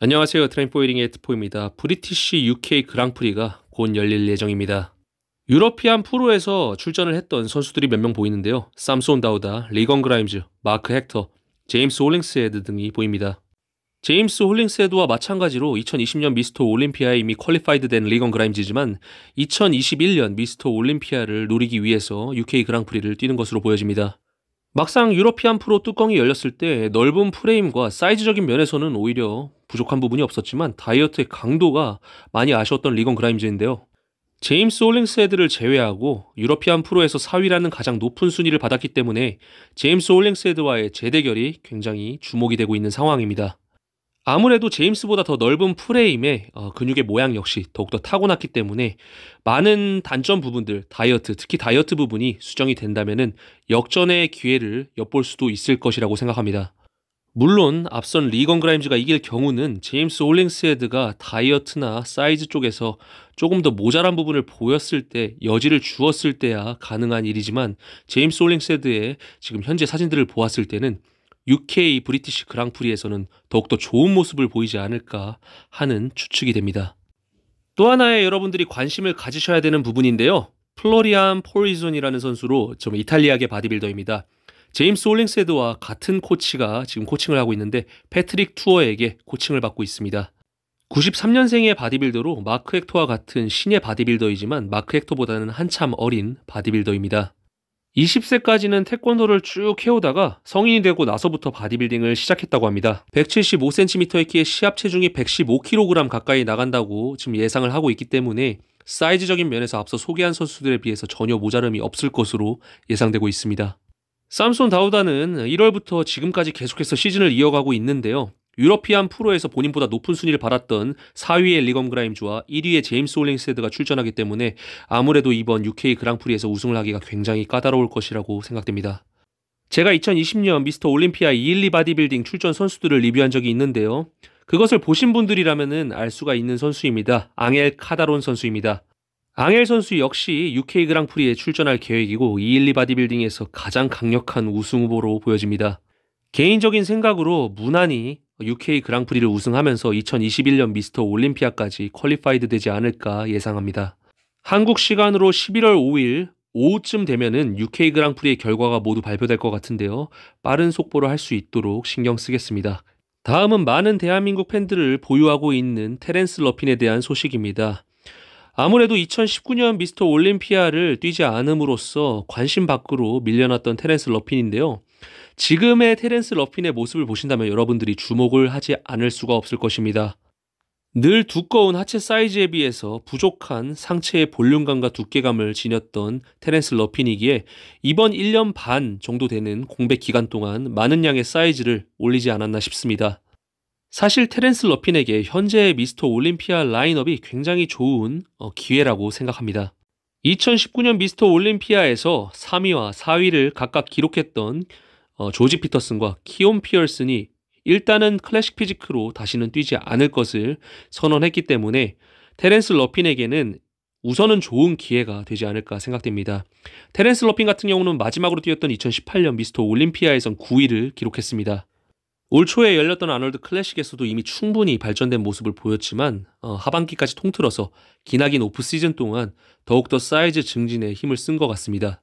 안녕하세요. 트램포이링의 트포입니다. 브리티시 UK 그랑프리가 곧 열릴 예정입니다. 유러피안 프로에서 출전을 했던 선수들이 몇 명 보이는데요. 삼손 다우다, 리건 그라임즈, 마크 헥터, 제임스 홀링스헤드 등이 보입니다. 제임스 홀링스헤드와 마찬가지로 2020년 미스터 올림피아에 이미 퀄리파이드 된 리건 그라임즈지만 2021년 미스터 올림피아를 노리기 위해서 UK 그랑프리를 뛰는 것으로 보여집니다. 막상 유러피안 프로 뚜껑이 열렸을 때 넓은 프레임과 사이즈적인 면에서는 오히려 부족한 부분이 없었지만 다이어트의 강도가 많이 아쉬웠던 리건 그라임즈인데요. 제임스 홀링스 헤드를 제외하고 유러피안 프로에서 4위라는 가장 높은 순위를 받았기 때문에 제임스 홀링스 헤드와의 재대결이 굉장히 주목이 되고 있는 상황입니다. 아무래도 제임스보다 더 넓은 프레임에 어, 근육의 모양 역시 더욱더 타고났기 때문에 많은 단점 부분들, 다이어트, 특히 다이어트 부분이 수정이 된다면 역전의 기회를 엿볼 수도 있을 것이라고 생각합니다. 물론 앞선 리건 그라임즈가 이길 경우는 제임스 홀링스헤드가 다이어트나 사이즈 쪽에서 조금 더 모자란 부분을 보였을 때 여지를 주었을 때야 가능한 일이지만 제임스 홀링스헤드의 지금 현재 사진들을 보았을 때는 UK 브리티시 그랑프리에서는 더욱더 좋은 모습을 보이지 않을까 하는 추측이 됩니다. 또 하나의 여러분들이 관심을 가지셔야 되는 부분인데요. 플로리안 포리존이라는 선수로 좀 이탈리아계 바디빌더입니다. 제임스 홀링세드와 같은 코치가 지금 코칭을 하고 있는데 패트릭 투어에게 코칭을 받고 있습니다. 93년생의 바디빌더로 마크 헥터와 같은 신의 바디빌더이지만 마크 헥터보다는 한참 어린 바디빌더입니다. 20세까지는 태권도를 쭉 해오다가 성인이 되고 나서부터 바디빌딩을 시작했다고 합니다. 175cm의 키에 시합 체중이 115kg 가까이 나간다고 지금 예상을 하고 있기 때문에 사이즈적인 면에서 앞서 소개한 선수들에 비해서 전혀 모자름이 없을 것으로 예상되고 있습니다. 삼손 다우다는 1월부터 지금까지 계속해서 시즌을 이어가고 있는데요. 유러피안 프로에서 본인보다 높은 순위를 받았던 4위의 리검 그라임즈와 1위의 제임스 올링스헤드가 출전하기 때문에 아무래도 이번 UK 그랑프리에서 우승을 하기가 굉장히 까다로울 것이라고 생각됩니다. 제가 2020년 미스터 올림피아 212 바디빌딩 출전 선수들을 리뷰한 적이 있는데요. 그것을 보신 분들이라면 알 수가 있는 선수입니다. 앙엘 카다론 선수입니다. 앙엘 선수 역시 UK 그랑프리에 출전할 계획이고 212 바디빌딩에서 가장 강력한 우승 후보로 보여집니다. 개인적인 생각으로 무난히 UK 그랑프리를 우승하면서 2021년 미스터 올림피아까지 퀄리파이드 되지 않을까 예상합니다. 한국 시간으로 11월 5일 오후쯤 되면은 UK 그랑프리의 결과가 모두 발표될 것 같은데요. 빠른 속보를 할 수 있도록 신경 쓰겠습니다. 다음은 많은 대한민국 팬들을 보유하고 있는 테렌스 러핀에 대한 소식입니다. 아무래도 2019년 미스터 올림피아를 뛰지 않음으로써 관심 밖으로 밀려났던 테렌스 러핀인데요. 지금의 테렌스 러핀의 모습을 보신다면 여러분들이 주목을 하지 않을 수가 없을 것입니다. 늘 두꺼운 하체 사이즈에 비해서 부족한 상체의 볼륨감과 두께감을 지녔던 테렌스 러핀이기에 이번 1년 반 정도 되는 공백 기간 동안 많은 양의 사이즈를 올리지 않았나 싶습니다. 사실 테렌스 러핀에게 현재의 미스터 올림피아 라인업이 굉장히 좋은 어, 기회라고 생각합니다. 2019년 미스터 올림피아에서 3위와 4위를 각각 기록했던 어, 조지 피터슨과 키온 피얼슨이 일단은 클래식 피지크로 다시는 뛰지 않을 것을 선언했기 때문에 테렌스 러핀에게는 우선은 좋은 기회가 되지 않을까 생각됩니다. 테렌스 러핀 같은 경우는 마지막으로 뛰었던 2018년 미스터 올림피아에선 9위를 기록했습니다. 올 초에 열렸던 아놀드 클래식에서도 이미 충분히 발전된 모습을 보였지만 어, 하반기까지 통틀어서 기나긴 오프 시즌 동안 더욱더 사이즈 증진에 힘을 쓴 것 같습니다.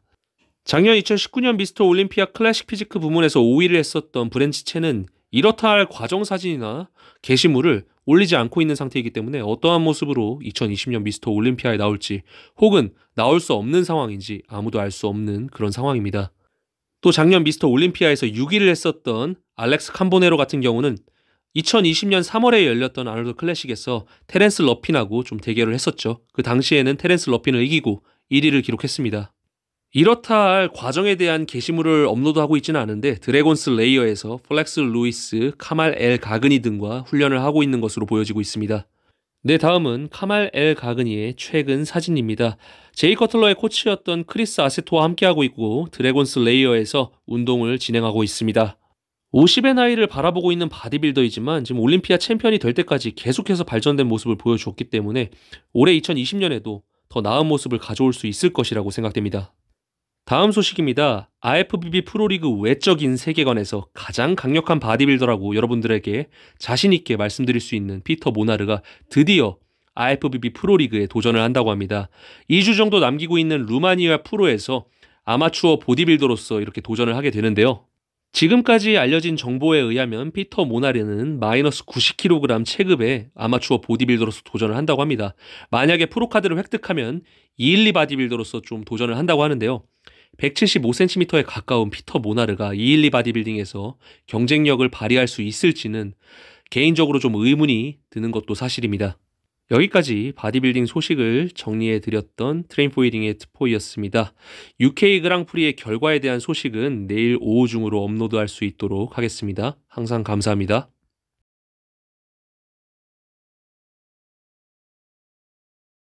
작년 2019년 미스터 올림피아 클래식 피지크 부문에서 5위를 했었던 브렌치체는 이렇다 할 과정 사진이나 게시물을 올리지 않고 있는 상태이기 때문에 어떠한 모습으로 2020년 미스터 올림피아에 나올지 혹은 나올 수 없는 상황인지 아무도 알 수 없는 그런 상황입니다. 또 작년 미스터 올림피아에서 6위를 했었던 알렉스 캄보네로 같은 경우는 2020년 3월에 열렸던 아놀드 클래식에서 테렌스 러핀하고 좀 대결을 했었죠. 그 당시에는 테렌스 러핀을 이기고 1위를 기록했습니다. 이렇다 할 과정에 대한 게시물을 업로드하고 있지는 않은데 드래곤스 레이어에서 플렉스 루이스, 카말 엘 가그니 등과 훈련을 하고 있는 것으로 보여지고 있습니다. 네, 다음은 카말 엘 가그니의 최근 사진입니다. 제이 커틀러의 코치였던 크리스 아세토와 함께하고 있고 드래곤스 레이어에서 운동을 진행하고 있습니다. 50의 나이를 바라보고 있는 바디빌더이지만 지금 올림피아 챔피언이 될 때까지 계속해서 발전된 모습을 보여줬기 때문에 올해 2020년에도 더 나은 모습을 가져올 수 있을 것이라고 생각됩니다. 다음 소식입니다. IFBB 프로리그 외적인 세계관에서 가장 강력한 바디빌더라고 여러분들에게 자신있게 말씀드릴 수 있는 피터 모나르가 드디어 IFBB 프로리그에 도전을 한다고 합니다. 2주 정도 남기고 있는 루마니아 프로에서 아마추어 보디빌더로서 이렇게 도전을 하게 되는데요. 지금까지 알려진 정보에 의하면 피터 모나리는 마이너스 90kg 체급의 아마추어 보디빌더로서 도전을 한다고 합니다. 만약에 프로카드를 획득하면 212 바디빌더로서 좀 도전을 한다고 하는데요. 175cm에 가까운 피터 모나르가 212 바디빌딩에서 경쟁력을 발휘할 수 있을지는 개인적으로 좀 의문이 드는 것도 사실입니다. 여기까지 바디빌딩 소식을 정리해드렸던 트레인포이딩의 트포이였습니다. UK 그랑프리의 결과에 대한 소식은 내일 오후 중으로 업로드할 수 있도록 하겠습니다. 항상 감사합니다.